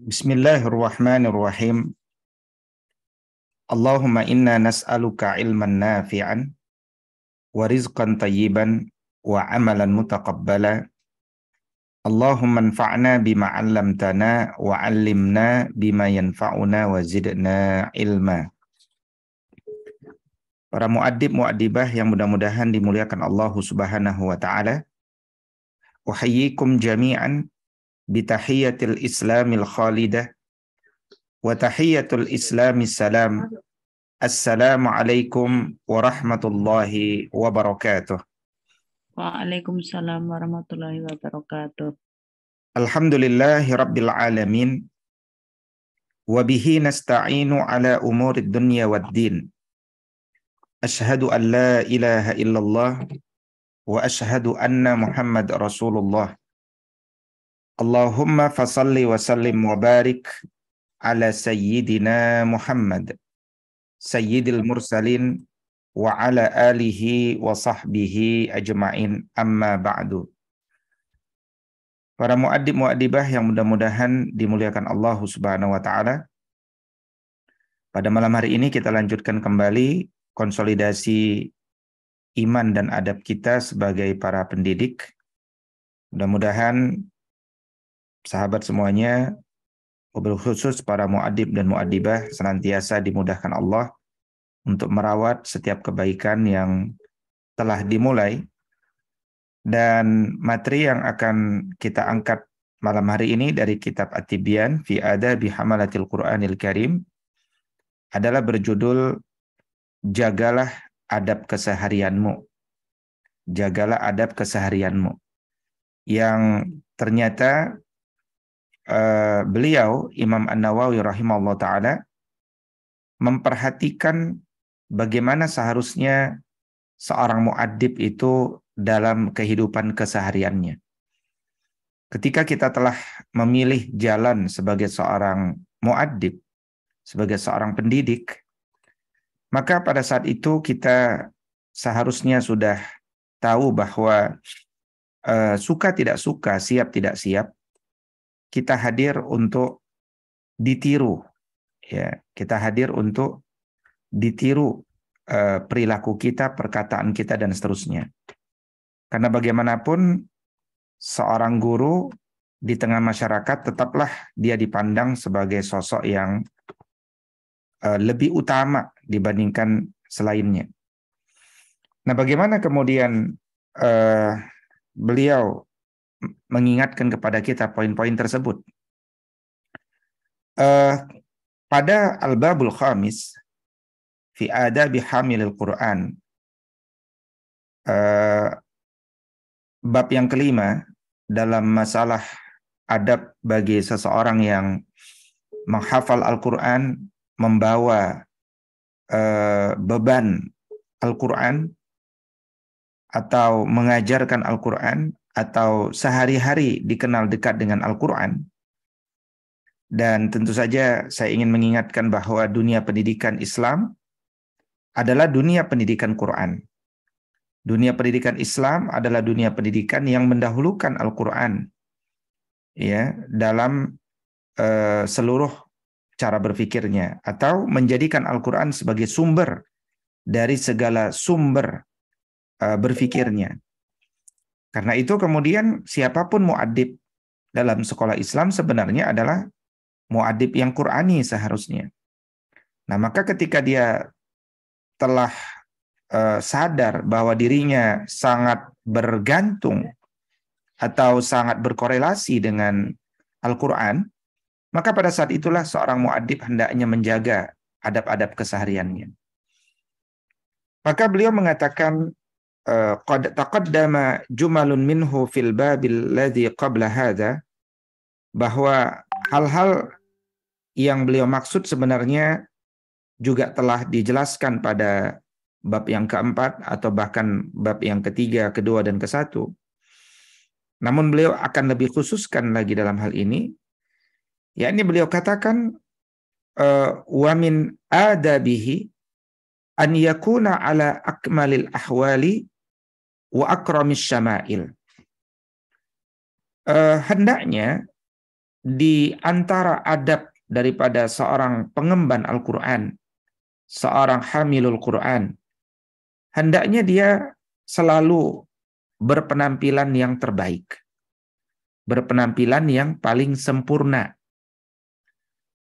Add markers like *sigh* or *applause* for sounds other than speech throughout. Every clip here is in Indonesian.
Bismillahirrahmanirrahim. Allahumma inna nas'aluka ilman nafi'an wa rizqan tayyiban wa amalan mutaqabbala. Allahumma anfa'na bima 'allamtana wa 'allimna bima yanfa'una wa zidna ilma. Para muadib muadibah yang mudah-mudahan dimuliakan Allah Subhanahu wa taala. Uhayyikum jami'an بتحية الإسلام الخالدة وتحية الإسلام السلام السلام عليكم ورحمة الله وبركاته وعليكم السلام ورحمة الله وبركاته الحمد لله رب العالمين وبه نستعين على أمور الدنيا والدين أشهد أن لا إله إلا الله وأشهد أن محمد رسول الله Allahumma fasalli wa sallim wa barik ala sayyidina Muhammad sayyidil mursalin wa ala alihi wa sahbihi ajma'in amma ba'du. Para muadib muadibah yang mudah-mudahan dimuliakan Allah Subhanahu wa taala. Pada malam hari ini kita lanjutkan kembali konsolidasi iman dan adab kita sebagai para pendidik. Mudah-mudahan sahabat semuanya, khusus para muadib dan muadibah senantiasa dimudahkan Allah untuk merawat setiap kebaikan yang telah dimulai dan materi yang akan kita angkat malam hari ini dari kitab At-Tibyan fi Adabi Hamalatil Qur'anil Karim adalah berjudul Jagalah Adab Keseharianmu. Jagalah Adab Keseharianmu. Yang ternyata Eh, beliau Imam An-Nawawi rahimahullah taala memperhatikan bagaimana seharusnya seorang muadib itu dalam kehidupan kesehariannya. Ketika kita telah memilih jalan sebagai seorang muadib, sebagai seorang pendidik, maka pada saat itu kita seharusnya sudah tahu bahwa uh, suka tidak suka, siap tidak siap, kita hadir untuk ditiru ya kita hadir untuk ditiru eh, perilaku kita perkataan kita dan seterusnya karena bagaimanapun seorang guru di tengah masyarakat tetaplah dia dipandang sebagai sosok yang eh, lebih utama dibandingkan selainnya nah bagaimana kemudian eh, beliau mengingatkan kepada kita poin-poin tersebut. Uh, pada Al-Babul Khamis, fi adabi hamilil Quran, uh, bab yang kelima dalam masalah adab bagi seseorang yang menghafal Al-Quran, membawa uh, beban Al-Quran, atau mengajarkan Al-Quran atau sehari-hari dikenal dekat dengan Al-Quran. Dan tentu saja saya ingin mengingatkan bahwa dunia pendidikan Islam adalah dunia pendidikan Quran. Dunia pendidikan Islam adalah dunia pendidikan yang mendahulukan Al-Quran ya dalam uh, seluruh cara berpikirnya atau menjadikan Al-Quran sebagai sumber dari segala sumber uh, eh, berpikirnya. Karena itu kemudian siapapun muadib dalam sekolah Islam sebenarnya adalah muadib yang Qur'ani seharusnya. Nah, maka ketika dia telah eh, sadar bahwa dirinya sangat bergantung atau sangat berkorelasi dengan Al-Qur'an, maka pada saat itulah seorang muadib hendaknya menjaga adab-adab kesehariannya. Maka beliau mengatakan Eh, qad taqaddama jumalun minhu fil babil ladzi qabla hadza bahwa hal-hal yang beliau maksud sebenarnya juga telah dijelaskan pada bab yang keempat atau bahkan bab yang ketiga, kedua dan kesatu. Namun beliau akan lebih khususkan lagi dalam hal ini. Ya ini beliau katakan eh, wa min adabihi an yakuna ala akmalil ahwali wa akramis syama'il. Uh, hendaknya di antara adab daripada seorang pengemban Al-Quran, seorang hamilul Quran, hendaknya dia selalu berpenampilan yang terbaik, berpenampilan yang paling sempurna.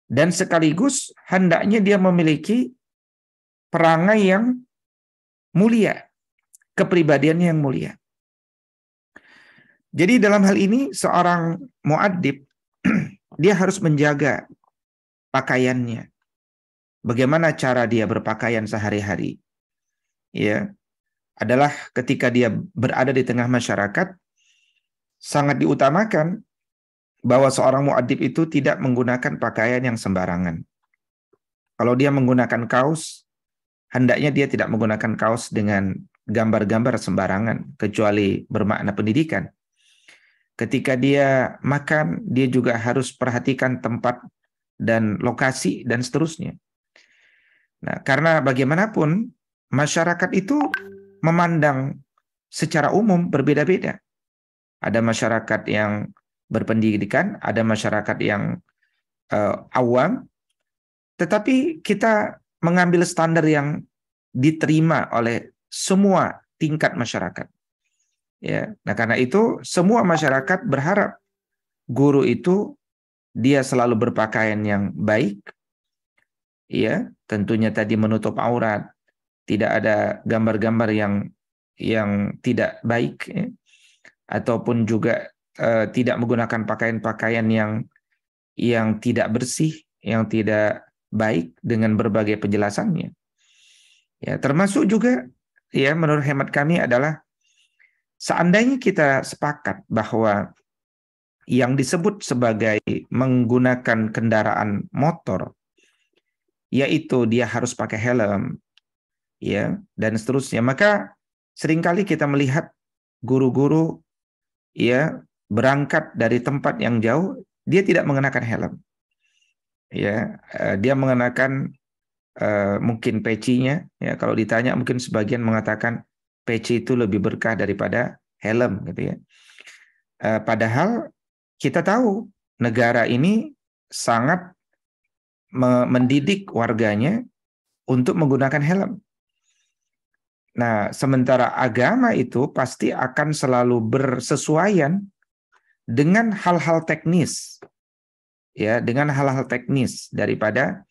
Dan sekaligus hendaknya dia memiliki perangai yang mulia, kepribadiannya yang mulia. Jadi dalam hal ini seorang muadib *clears throat* dia harus menjaga pakaiannya. Bagaimana cara dia berpakaian sehari-hari? Ya. Adalah ketika dia berada di tengah masyarakat sangat diutamakan bahwa seorang muadib itu tidak menggunakan pakaian yang sembarangan. Kalau dia menggunakan kaos, hendaknya dia tidak menggunakan kaos dengan gambar-gambar sembarangan kecuali bermakna pendidikan. Ketika dia makan, dia juga harus perhatikan tempat dan lokasi dan seterusnya. Nah, karena bagaimanapun masyarakat itu memandang secara umum berbeda-beda. Ada masyarakat yang berpendidikan, ada masyarakat yang uh, awam, tetapi kita mengambil standar yang diterima oleh semua tingkat masyarakat. Ya, nah karena itu semua masyarakat berharap guru itu dia selalu berpakaian yang baik. Ya, tentunya tadi menutup aurat, tidak ada gambar-gambar yang yang tidak baik ya. ataupun juga eh, tidak menggunakan pakaian-pakaian yang yang tidak bersih, yang tidak baik dengan berbagai penjelasannya. Ya, termasuk juga ya menurut hemat kami adalah seandainya kita sepakat bahwa yang disebut sebagai menggunakan kendaraan motor yaitu dia harus pakai helm ya dan seterusnya maka seringkali kita melihat guru-guru ya berangkat dari tempat yang jauh dia tidak mengenakan helm ya eh, dia mengenakan Eh, mungkin pecinya ya kalau ditanya mungkin sebagian mengatakan peci itu lebih berkah daripada helm gitu ya eh, padahal kita tahu negara ini sangat mendidik warganya untuk menggunakan helm nah sementara agama itu pasti akan selalu bersesuaian dengan hal-hal teknis ya dengan hal-hal teknis daripada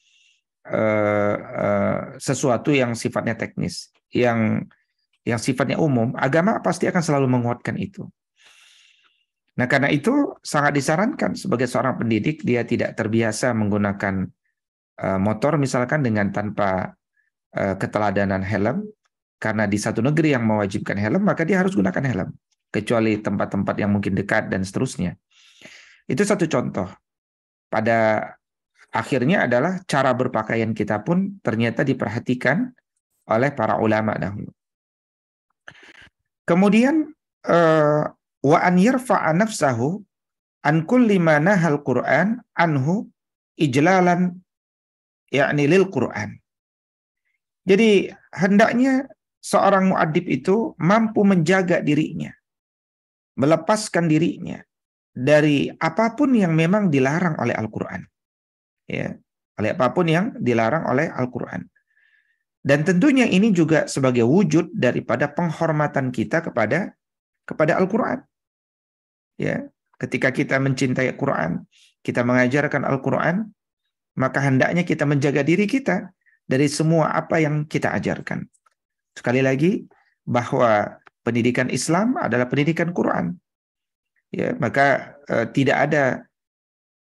Eh, eh, sesuatu yang sifatnya teknis, yang yang sifatnya umum, agama pasti akan selalu menguatkan itu. Nah, karena itu sangat disarankan sebagai seorang pendidik dia tidak terbiasa menggunakan eh, motor misalkan dengan tanpa keteladanan helm karena di satu negeri yang mewajibkan helm maka dia harus gunakan helm kecuali tempat-tempat yang mungkin dekat dan seterusnya. Itu satu contoh. Pada akhirnya adalah cara berpakaian kita pun ternyata diperhatikan oleh para ulama dahulu. Kemudian eh, wa an yarfa'a nafsahu an kulli ma nahal Qur'an anhu ijlalan yakni lil Qur'an. Jadi hendaknya seorang muadib itu mampu menjaga dirinya, melepaskan dirinya dari apapun yang memang dilarang oleh Al-Qur'an ya oleh apapun yang dilarang oleh Al-Qur'an. Dan tentunya ini juga sebagai wujud daripada penghormatan kita kepada kepada Al-Qur'an. Ya, ketika kita mencintai Al-Qur'an, kita mengajarkan Al-Qur'an, maka hendaknya kita menjaga diri kita dari semua apa yang kita ajarkan. Sekali lagi bahwa pendidikan Islam adalah pendidikan Quran. Ya, maka eh, tidak ada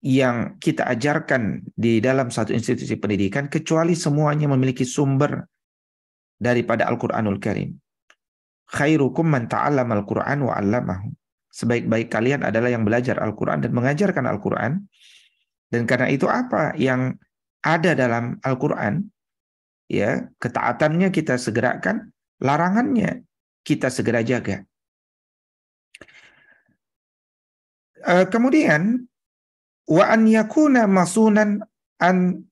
yang kita ajarkan di dalam satu institusi pendidikan kecuali semuanya memiliki sumber daripada Al-Qur'anul Karim. Khairukum man ta'allama Al-Qur'an wa 'allamahu. Sebaik-baik kalian adalah yang belajar Al-Qur'an dan mengajarkan Al-Qur'an. Dan karena itu apa yang ada dalam Al-Qur'an ya, ketaatannya kita segerakan, larangannya kita segera jaga. Eh, kemudian wa an yakuna masunan an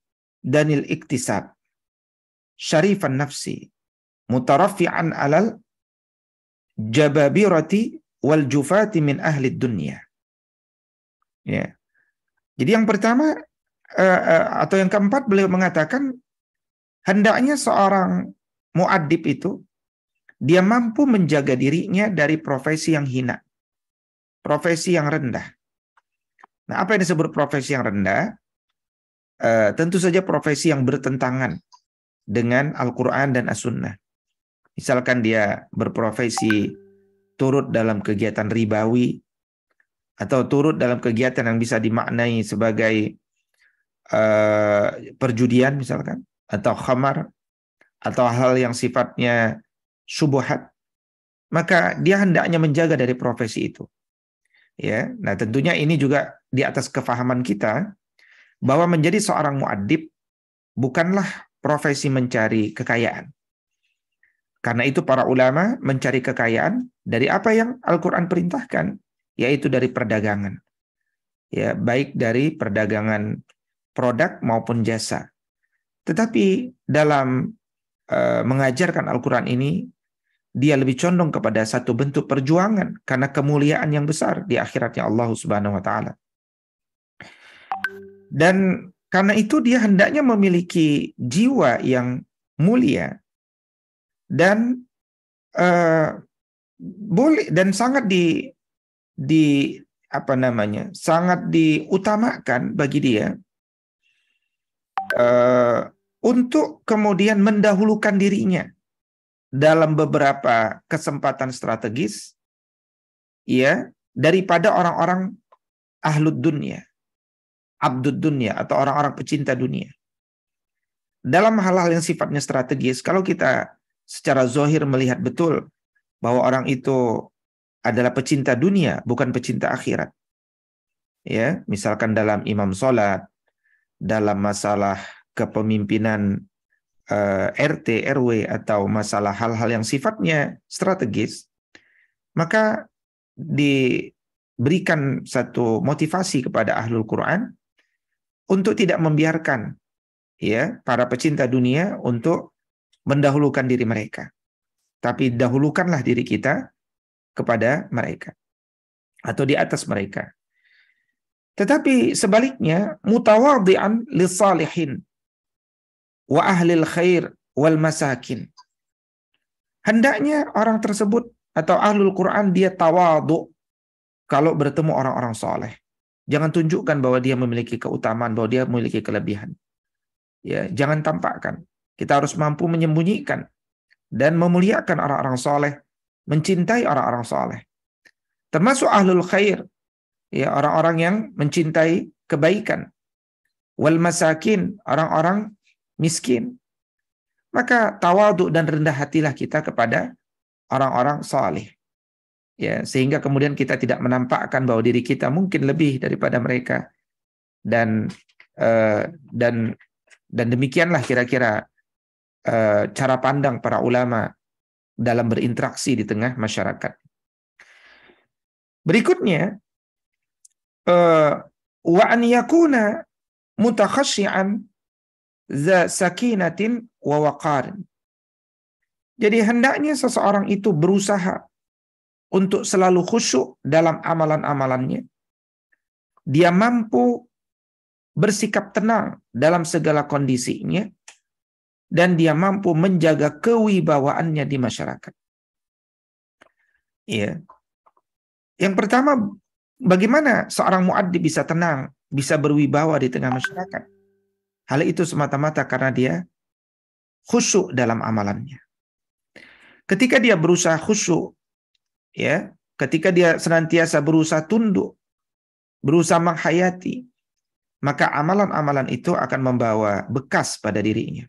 danil iktisab syarifan nafsi mutarafi'an alal jababirati wal jufati min ahli dunia. Ya. Jadi yang pertama eh, eh, atau yang keempat beliau mengatakan hendaknya seorang muadib itu dia mampu menjaga dirinya dari profesi yang hina, profesi yang rendah. Nah, apa yang disebut profesi yang rendah? E, tentu saja profesi yang bertentangan dengan Al-Quran dan As-Sunnah. Misalkan dia berprofesi turut dalam kegiatan ribawi atau turut dalam kegiatan yang bisa dimaknai sebagai e, perjudian misalkan atau khamar atau hal yang sifatnya subuhat maka dia hendaknya menjaga dari profesi itu Ya, nah tentunya ini juga di atas kefahaman kita bahwa menjadi seorang muadib bukanlah profesi mencari kekayaan. Karena itu para ulama mencari kekayaan dari apa yang Al-Qur'an perintahkan, yaitu dari perdagangan. Ya, baik dari perdagangan produk maupun jasa. Tetapi dalam e, mengajarkan Al-Qur'an ini dia lebih condong kepada satu bentuk perjuangan karena kemuliaan yang besar di akhiratnya Allah Subhanahu wa taala. Dan karena itu dia hendaknya memiliki jiwa yang mulia dan uh, boleh dan sangat di di apa namanya sangat diutamakan bagi dia uh, untuk kemudian mendahulukan dirinya dalam beberapa kesempatan strategis ya daripada orang-orang ahlud dunia, abdud dunia atau orang-orang pecinta dunia. Dalam hal-hal yang sifatnya strategis, kalau kita secara zohir melihat betul bahwa orang itu adalah pecinta dunia, bukan pecinta akhirat. Ya, misalkan dalam imam sholat, dalam masalah kepemimpinan Eh, RT, RW, atau masalah hal-hal yang sifatnya strategis, maka diberikan satu motivasi kepada ahlul Quran untuk tidak membiarkan ya para pecinta dunia untuk mendahulukan diri mereka. Tapi dahulukanlah diri kita kepada mereka atau di atas mereka. Tetapi sebaliknya mutawadhi'an lisalihin wa ahlil khair wal masakin. Hendaknya orang tersebut atau ahlul Quran dia tawadu kalau bertemu orang-orang soleh. Jangan tunjukkan bahwa dia memiliki keutamaan, bahwa dia memiliki kelebihan. Ya, jangan tampakkan. Kita harus mampu menyembunyikan dan memuliakan orang-orang soleh, mencintai orang-orang soleh. Termasuk ahlul khair, ya orang-orang yang mencintai kebaikan. Wal masakin, orang-orang miskin. Maka tawaduk dan rendah hatilah kita kepada orang-orang soleh, Ya, sehingga kemudian kita tidak menampakkan bahwa diri kita mungkin lebih daripada mereka. Dan uh, dan dan demikianlah kira-kira uh, cara pandang para ulama dalam berinteraksi di tengah masyarakat. Berikutnya eh, wa an yakuna mutakhasyian za sakinatin wa waqarin. Jadi hendaknya seseorang itu berusaha untuk selalu khusyuk dalam amalan-amalannya. Dia mampu bersikap tenang dalam segala kondisinya dan dia mampu menjaga kewibawaannya di masyarakat. Ya. Yang pertama, bagaimana seorang muaddi bisa tenang, bisa berwibawa di tengah masyarakat? Hal itu semata-mata karena dia khusyuk dalam amalannya. Ketika dia berusaha khusyuk, ya, ketika dia senantiasa berusaha tunduk, berusaha menghayati, maka amalan-amalan itu akan membawa bekas pada dirinya.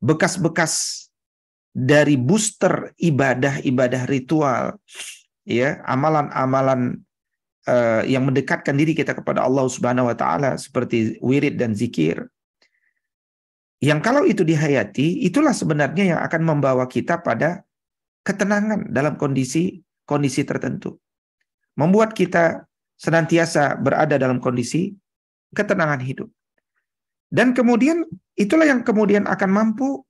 Bekas-bekas dari booster ibadah-ibadah ritual, ya, amalan-amalan Eh, yang mendekatkan diri kita kepada Allah Subhanahu wa taala seperti wirid dan zikir. Yang kalau itu dihayati, itulah sebenarnya yang akan membawa kita pada ketenangan dalam kondisi kondisi tertentu. Membuat kita senantiasa berada dalam kondisi ketenangan hidup. Dan kemudian itulah yang kemudian akan mampu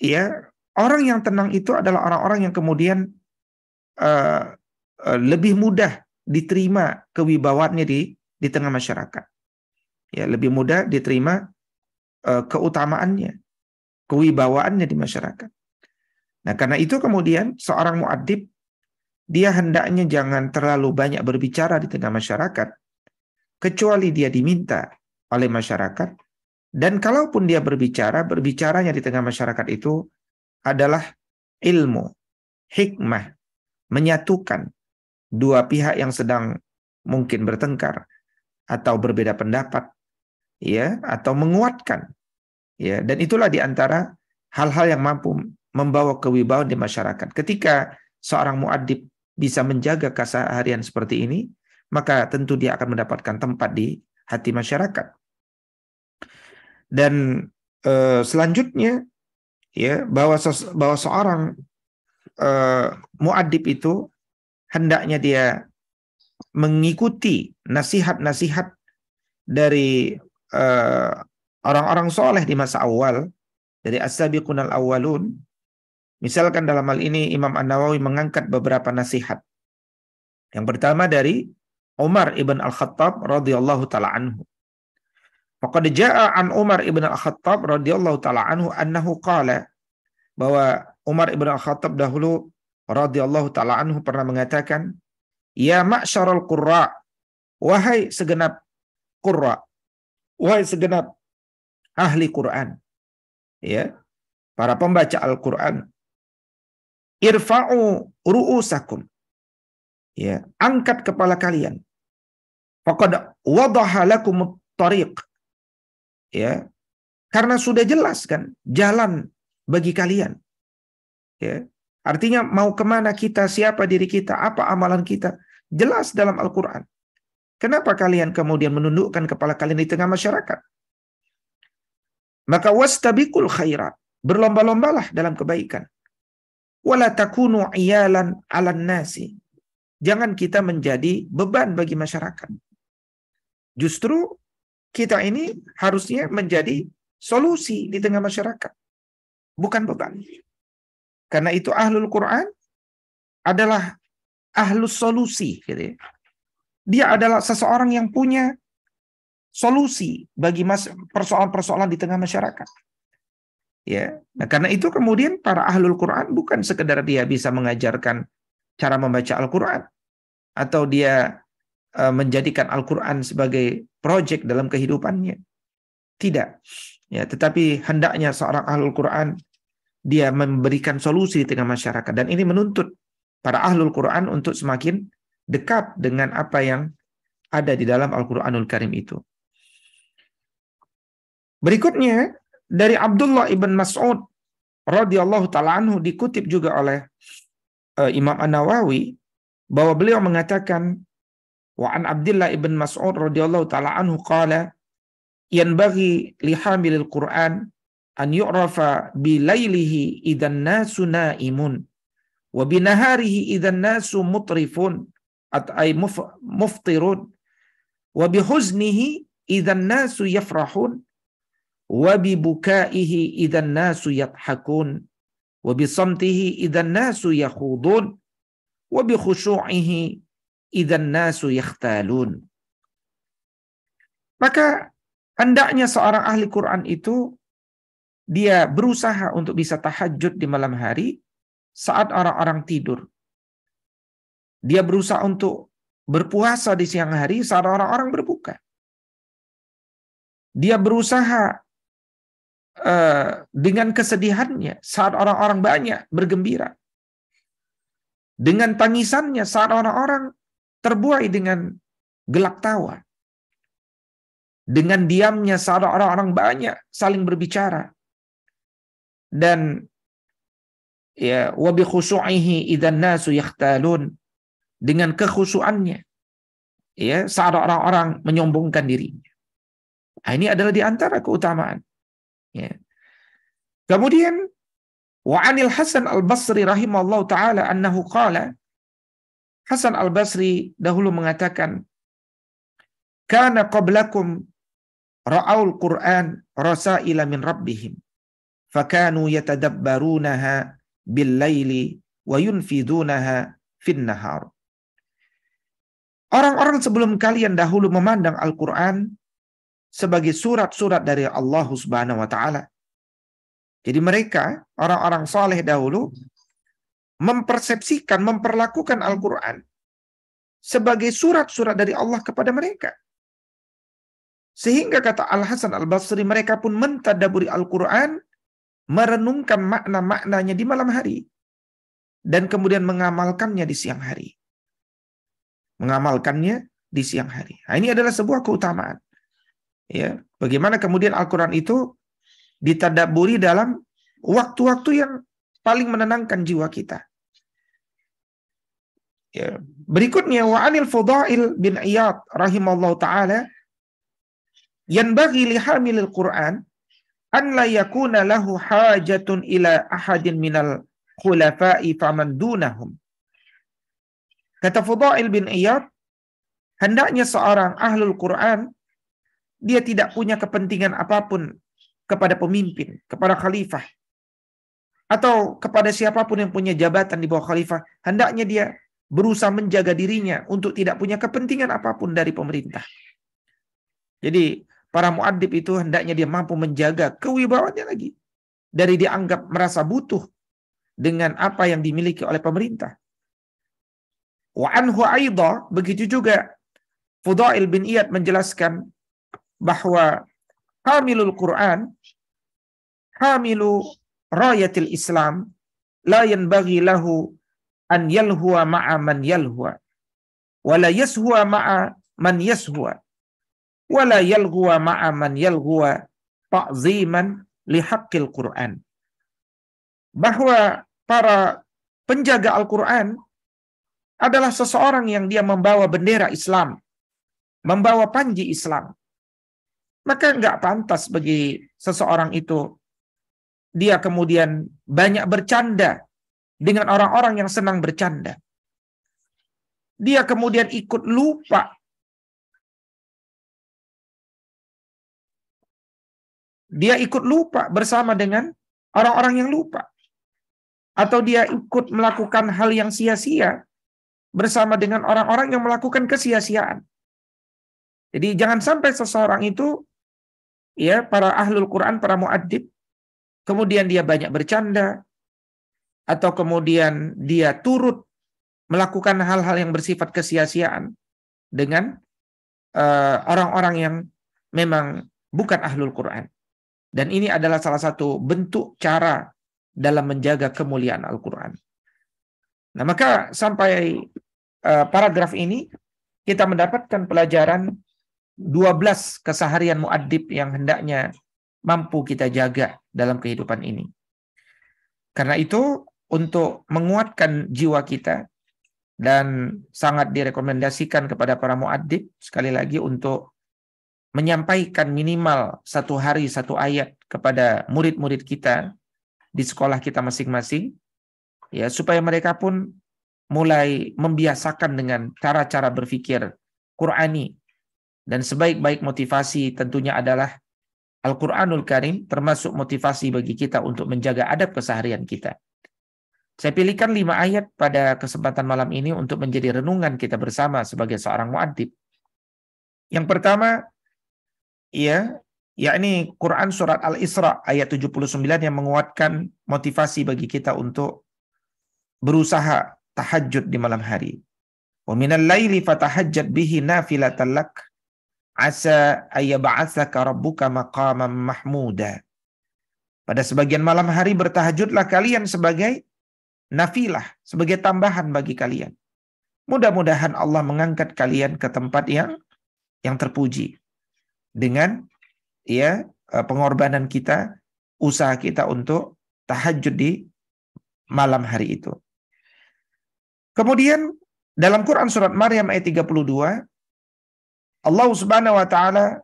ya orang yang tenang itu adalah orang-orang yang kemudian uh, uh, lebih mudah diterima kewibawaannya di di tengah masyarakat. Ya, lebih mudah diterima uh, keutamaannya, kewibawaannya di masyarakat. Nah, karena itu kemudian seorang muadib dia hendaknya jangan terlalu banyak berbicara di tengah masyarakat kecuali dia diminta oleh masyarakat dan kalaupun dia berbicara berbicaranya di tengah masyarakat itu adalah ilmu hikmah menyatukan dua pihak yang sedang mungkin bertengkar atau berbeda pendapat ya atau menguatkan ya dan itulah di antara hal-hal yang mampu membawa kewibawaan di masyarakat ketika seorang muadib bisa menjaga keseharian seperti ini maka tentu dia akan mendapatkan tempat di hati masyarakat dan e, selanjutnya ya bahwa bahwa seorang e, eh, muadib itu hendaknya dia mengikuti nasihat-nasihat dari uh, orang-orang soleh di masa awal dari as-sabiqun awalun. misalkan dalam hal ini Imam An-Nawawi mengangkat beberapa nasihat yang pertama dari Umar ibn al-Khattab radhiyallahu taala anhu Faqad jaa an Umar ibn al-Khattab radhiyallahu taala anhu annahu qala bahwa Umar ibn al-Khattab dahulu radhiyallahu taala anhu pernah mengatakan, "Ya ma'syaral qurra, wahai segenap qurra, wahai segenap ahli Quran." Ya, para pembaca Al-Qur'an. Irfa'u ru'usakum. Ya, angkat kepala kalian. Faqad wadaha lakum tariq. Ya, karena sudah jelas kan jalan bagi kalian. Ya, Artinya mau kemana kita, siapa diri kita, apa amalan kita. Jelas dalam Al-Quran. Kenapa kalian kemudian menundukkan kepala kalian di tengah masyarakat? Maka wastabikul khairat. Berlomba-lombalah dalam kebaikan. Wala takunu iyalan ala nasi. Jangan kita menjadi beban bagi masyarakat. Justru kita ini harusnya menjadi solusi di tengah masyarakat. Bukan beban. Karena itu ahlul Quran adalah ahlus solusi. Gitu ya. Dia adalah seseorang yang punya solusi bagi persoalan-persoalan di tengah masyarakat. Ya, nah karena itu kemudian para ahlul Quran bukan sekedar dia bisa mengajarkan cara membaca Al-Quran atau dia e, menjadikan Al-Quran sebagai proyek dalam kehidupannya. Tidak. Ya, tetapi hendaknya seorang ahlul Quran dia memberikan solusi di tengah masyarakat dan ini menuntut para ahlul Quran untuk semakin dekat dengan apa yang ada di dalam Al-Qur'anul Karim itu. Berikutnya dari Abdullah ibn Mas'ud radhiyallahu taala anhu dikutip juga oleh uh, Imam An-Nawawi bahwa beliau mengatakan wa an Abdullah ibn Mas'ud radhiyallahu taala anhu qala lihamil lihamilil Qur'an أن يعرف بليله إذا الناس نائمون وبنهاره إذا الناس مطرفون أي مفطرون وبحزنه إذا الناس يفرحون وببكائه إذا الناس يضحكون وبصمته إذا الناس يخوضون وبخشوعه إذا الناس يختالون Maka hendaknya seorang ahli Quran itu dia berusaha untuk bisa tahajud di malam hari saat orang-orang tidur. Dia berusaha untuk berpuasa di siang hari saat orang-orang berbuka. Dia berusaha eh, dengan kesedihannya saat orang-orang banyak bergembira. Dengan tangisannya saat orang-orang terbuai dengan gelak tawa. Dengan diamnya saat orang-orang banyak saling berbicara dan ya wabi khusu'ihi idan nasu yakhtalun dengan kekhusuannya ya saat orang-orang menyombongkan dirinya nah, ini adalah di antara keutamaan ya kemudian wa anil Hasan al Basri rahimahullah taala annahu qala Hasan al Basri dahulu mengatakan karena qablakum ra'aul Quran rasaila min rabbihim fakanu yatadabbarunaha bil laili wa yunfidunaha Orang-orang sebelum kalian dahulu memandang Al-Qur'an sebagai surat-surat dari Allah Subhanahu wa taala. Jadi mereka, orang-orang soleh dahulu mempersepsikan, memperlakukan Al-Qur'an sebagai surat-surat dari Allah kepada mereka. Sehingga kata Al-Hasan Al-Basri mereka pun mentadaburi Al-Qur'an merenungkan makna-maknanya di malam hari dan kemudian mengamalkannya di siang hari. Mengamalkannya di siang hari. Nah, ini adalah sebuah keutamaan. Ya, bagaimana kemudian Al-Qur'an itu ditadaburi dalam waktu-waktu yang paling menenangkan jiwa kita. Ya. Berikutnya wa anil fudail bin Iyad rahimallahu taala yang bagi lihamilil Quran an la yakuna lahu hajatun ila ahadin minal khulafa'i faman dunahum. Kata Fudail bin Iyad, hendaknya seorang ahlul Quran dia tidak punya kepentingan apapun kepada pemimpin, kepada khalifah atau kepada siapapun yang punya jabatan di bawah khalifah, hendaknya dia berusaha menjaga dirinya untuk tidak punya kepentingan apapun dari pemerintah. Jadi para muadib itu hendaknya dia mampu menjaga kewibawaannya lagi dari dianggap merasa butuh dengan apa yang dimiliki oleh pemerintah. Wa anhu aida begitu juga Fudail bin Iyad menjelaskan bahwa hamilul Quran hamilu rayatil Islam la yanbaghi lahu an yalhuwa ma'a man yalhuwa wa la yashuwa ma'a man yashuwa wala yalghuwa man yalghuwa ta'ziman lihaqqil Qur'an. Bahwa para penjaga Al-Qur'an adalah seseorang yang dia membawa bendera Islam, membawa panji Islam. Maka nggak pantas bagi seseorang itu dia kemudian banyak bercanda dengan orang-orang yang senang bercanda. Dia kemudian ikut lupa Dia ikut lupa bersama dengan orang-orang yang lupa. Atau dia ikut melakukan hal yang sia-sia bersama dengan orang-orang yang melakukan kesia-siaan. Jadi jangan sampai seseorang itu ya para ahlul Quran, para muadzib, kemudian dia banyak bercanda atau kemudian dia turut melakukan hal-hal yang bersifat kesia-siaan dengan eh, orang-orang uh, yang memang bukan ahlul Quran. Dan ini adalah salah satu bentuk cara dalam menjaga kemuliaan Al-Quran. Nah, maka sampai uh, paragraf ini, kita mendapatkan pelajaran 12 keseharian muadib yang hendaknya mampu kita jaga dalam kehidupan ini. Karena itu, untuk menguatkan jiwa kita, dan sangat direkomendasikan kepada para muadib sekali lagi untuk menyampaikan minimal satu hari satu ayat kepada murid-murid kita di sekolah kita masing-masing ya supaya mereka pun mulai membiasakan dengan cara-cara berpikir Qurani dan sebaik-baik motivasi tentunya adalah Al-Qur'anul Karim termasuk motivasi bagi kita untuk menjaga adab keseharian kita. Saya pilihkan lima ayat pada kesempatan malam ini untuk menjadi renungan kita bersama sebagai seorang muadzib. Yang pertama, Iya, ya yakni Quran surat Al-Isra ayat 79 yang menguatkan motivasi bagi kita untuk berusaha tahajud di malam hari. Wa minal laili fatahajjat bihi nafilatan lak asa ayyab'atsaka rabbuka maqaman mahmuda. Pada sebagian malam hari bertahajudlah kalian sebagai nafilah, sebagai tambahan bagi kalian. Mudah-mudahan Allah mengangkat kalian ke tempat yang yang terpuji dengan ya eh, pengorbanan kita, usaha kita untuk tahajud di malam hari itu. Kemudian dalam Quran surat Maryam ayat 32 Allah Subhanahu wa taala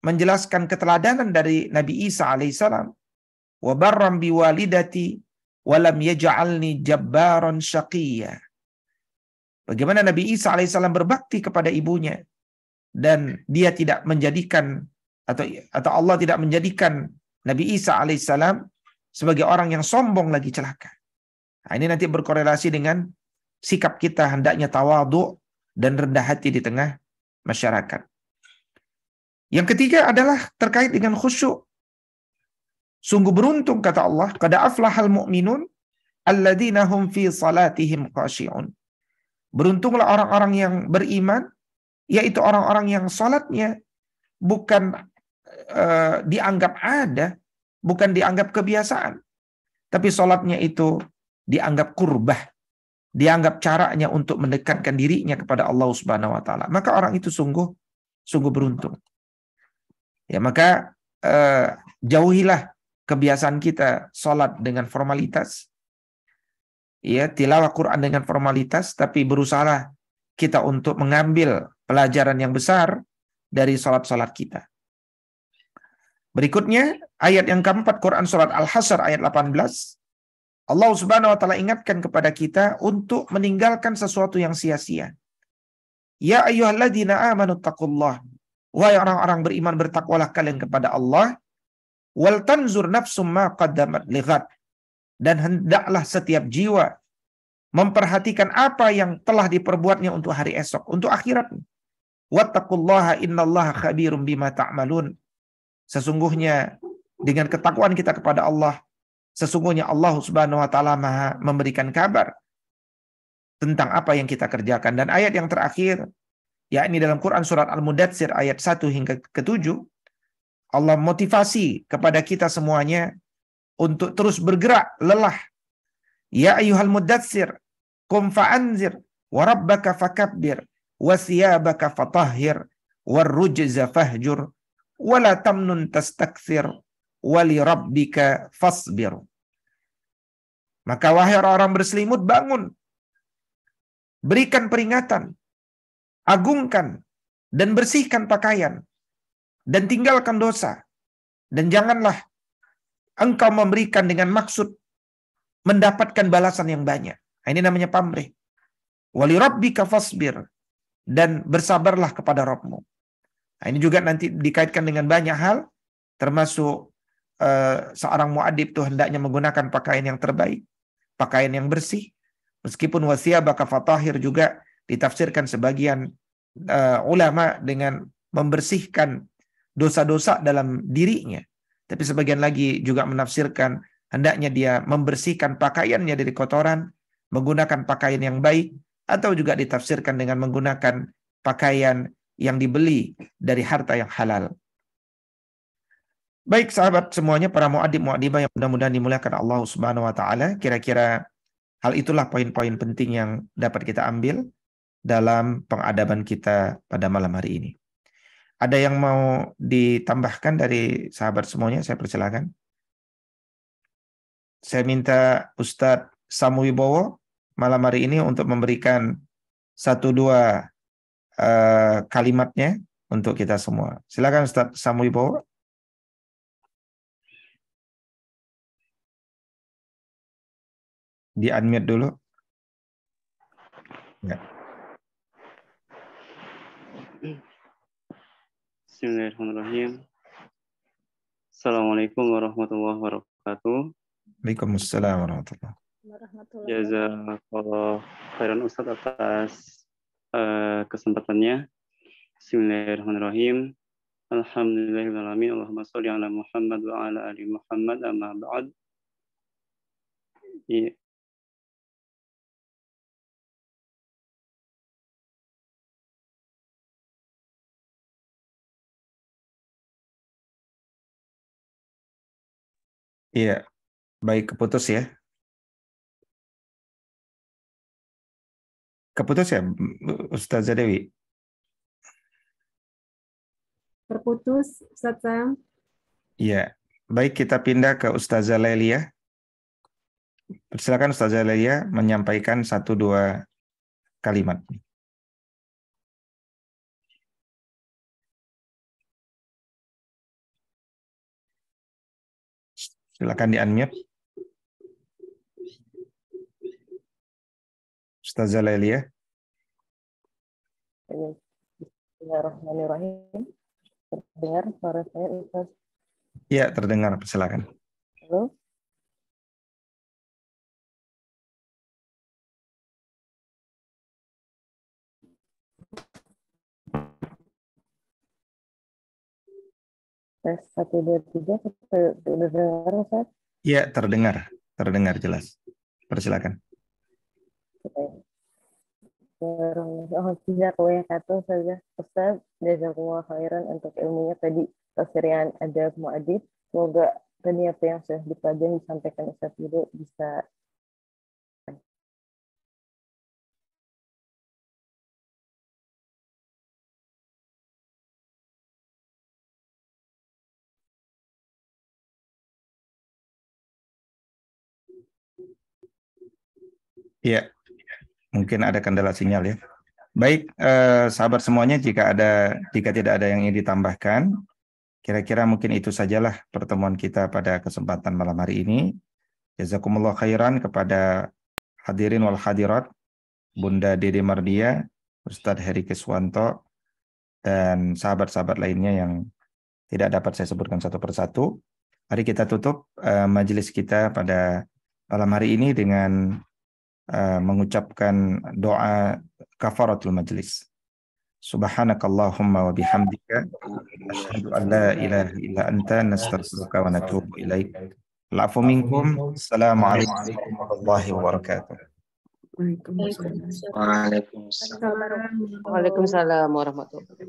menjelaskan keteladanan dari Nabi Isa alaihissalam. Wa barram biwalidati walam yaj'alni jabbaran syaqiyya. Bagaimana Nabi Isa alaihissalam berbakti kepada ibunya dan dia tidak menjadikan atau atau Allah tidak menjadikan Nabi Isa alaihissalam sebagai orang yang sombong lagi celaka. Nah, ini nanti berkorelasi dengan sikap kita hendaknya tawadu dan rendah hati di tengah masyarakat. Yang ketiga adalah terkait dengan khusyuk. Sungguh beruntung kata Allah, kada aflahal mu'minun alladzina hum fi salatihim khashi'un. Beruntunglah orang-orang yang beriman yaitu orang-orang yang sholatnya bukan eh, dianggap ada, bukan dianggap kebiasaan, tapi sholatnya itu dianggap kurbah, dianggap caranya untuk mendekatkan dirinya kepada Allah Subhanahu Wa Taala. Maka orang itu sungguh sungguh beruntung. Ya maka eh, jauhilah kebiasaan kita sholat dengan formalitas, ya tilawah Quran dengan formalitas, tapi berusaha kita untuk mengambil pelajaran yang besar dari sholat-sholat kita. Berikutnya, ayat yang keempat Quran Surat Al-Hasr ayat 18. Allah subhanahu wa ta'ala ingatkan kepada kita untuk meninggalkan sesuatu yang sia-sia. Ya ayyuhalladzina amanu taqullah. Wahai orang-orang beriman bertakwalah kalian kepada Allah. Wal tanzur nafsum ma qaddamat lighat. Dan hendaklah setiap jiwa memperhatikan apa yang telah diperbuatnya untuk hari esok, untuk akhiratnya. Wattaqullaha innallaha khabirum bima ta'malun. Sesungguhnya dengan ketakwaan kita kepada Allah, sesungguhnya Allah Subhanahu wa taala Maha memberikan kabar tentang apa yang kita kerjakan dan ayat yang terakhir yakni dalam Quran surat Al-Mudatsir ayat 1 hingga ke-7 Allah motivasi kepada kita semuanya untuk terus bergerak lelah ya ayyuhal mudatsir kum fa'anzir warabbaka fakabbir wasiyabaka fatahhir والرجز فهجر ولا تمن تستكثر ولربك rabbika maka wahai orang-orang berselimut bangun berikan peringatan agungkan dan bersihkan pakaian dan tinggalkan dosa dan janganlah engkau memberikan dengan maksud mendapatkan balasan yang banyak nah, ini namanya pamrih wali rabbika fasbir dan bersabarlah kepada Robmu. Nah, ini juga nanti dikaitkan dengan banyak hal, termasuk uh, seorang muadib itu hendaknya menggunakan pakaian yang terbaik, pakaian yang bersih. Meskipun wasia baka fatahir juga ditafsirkan sebagian uh, ulama dengan membersihkan dosa-dosa dalam dirinya. Tapi sebagian lagi juga menafsirkan hendaknya dia membersihkan pakaiannya dari kotoran, menggunakan pakaian yang baik, atau juga ditafsirkan dengan menggunakan pakaian yang dibeli dari harta yang halal. Baik sahabat semuanya para muadib muadibah yang mudah-mudahan dimuliakan Allah Subhanahu wa taala, kira-kira hal itulah poin-poin penting yang dapat kita ambil dalam pengadaban kita pada malam hari ini. Ada yang mau ditambahkan dari sahabat semuanya? Saya persilakan. Saya minta Ustadz Samu malam hari ini untuk memberikan satu dua uh, kalimatnya untuk kita semua. Silakan Ustaz Samui Bawa Di unmute dulu. Ya. Bismillahirrahmanirrahim. Assalamualaikum warahmatullahi wabarakatuh. Waalaikumsalam warahmatullahi Jazakallah khairan Ustaz atas uh, kesempatannya. Bismillahirrahmanirrahim. Alhamdulillahirrahmanirrahim. Allahumma salli ala Muhammad wa ala ali Muhammad amma ba'd. Ya. Yeah. baik keputus ya. keputus ya Ustazah Dewi? Terputus, Ustaz Sam. ya Baik, kita pindah ke Ustazah Lelia. Silakan Ustazah Lelia menyampaikan satu dua kalimat. Silakan di-unmute. Ustazah Lelia. Bismillahirrahmanirrahim. Terdengar suara saya, Ustaz? Ya, terdengar. Silakan. Halo. Tes satu dua tiga terdengar Ustaz? Ya terdengar, terdengar jelas. Persilakan. Oh, jazakallahu saja Ustaz, jazakallahu khairan untuk ilmunya tadi Tasirian ada Muadib. Semoga tadi apa yang sudah dipelajari disampaikan Ustaz Yudo bisa Ya, Mungkin ada kendala sinyal ya. Baik, eh, sahabat semuanya, jika ada jika tidak ada yang ingin ditambahkan, kira-kira mungkin itu sajalah pertemuan kita pada kesempatan malam hari ini. Jazakumullah khairan kepada hadirin wal hadirat, Bunda Dede Mardia, Ustadz Heri Kiswanto, dan sahabat-sahabat lainnya yang tidak dapat saya sebutkan satu persatu. Mari kita tutup eh, majelis kita pada malam hari ini dengan Eh, mengucapkan doa kafaratul majlis. Subhanakallahumma wa bihamdika asyhadu an la ilaha illa anta nastaghfiruka wa natubu ilaik. Al'afu minkum. Assalamualaikum warahmatullahi wabarakatuh. Waalaikumsalam. Waalaikumsalam warahmatullahi wabarakatuh.